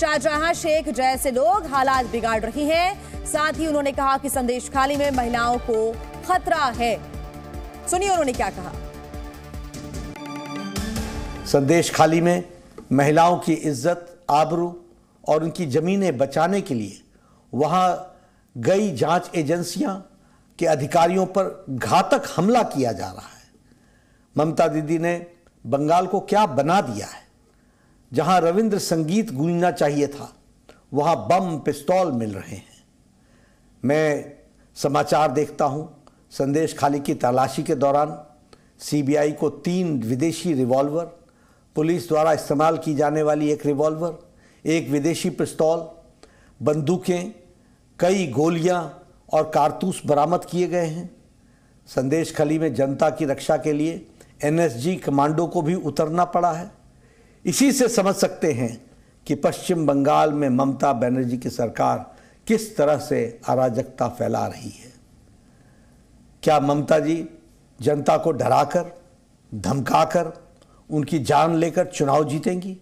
शाहजहां शेख जैसे लोग हालात बिगाड़ रही हैं साथ ही उन्होंने कहा कि संदेश खाली में महिलाओं को खतरा है सुनिए उन्होंने क्या कहा संदेश खाली में महिलाओं की इज्जत आबरू और उनकी ज़मीनें बचाने के लिए वहां गई जांच एजेंसियां के अधिकारियों पर घातक हमला किया जा रहा है ममता दीदी ने बंगाल को क्या बना दिया है जहां रविंद्र संगीत गूंजना चाहिए था वहां बम पिस्तौल मिल रहे हैं मैं समाचार देखता हूं संदेश खाली की तलाशी के दौरान सीबीआई को तीन विदेशी रिवॉल्वर पुलिस द्वारा इस्तेमाल की जाने वाली एक रिवॉल्वर एक विदेशी पिस्तौल बंदूकें कई गोलियां और कारतूस बरामद किए गए हैं संदेश खली में जनता की रक्षा के लिए एनएसजी कमांडो को भी उतरना पड़ा है इसी से समझ सकते हैं कि पश्चिम बंगाल में ममता बनर्जी की सरकार किस तरह से अराजकता फैला रही है क्या ममता जी जनता को डराकर धमकाकर उनकी जान लेकर चुनाव जीतेंगी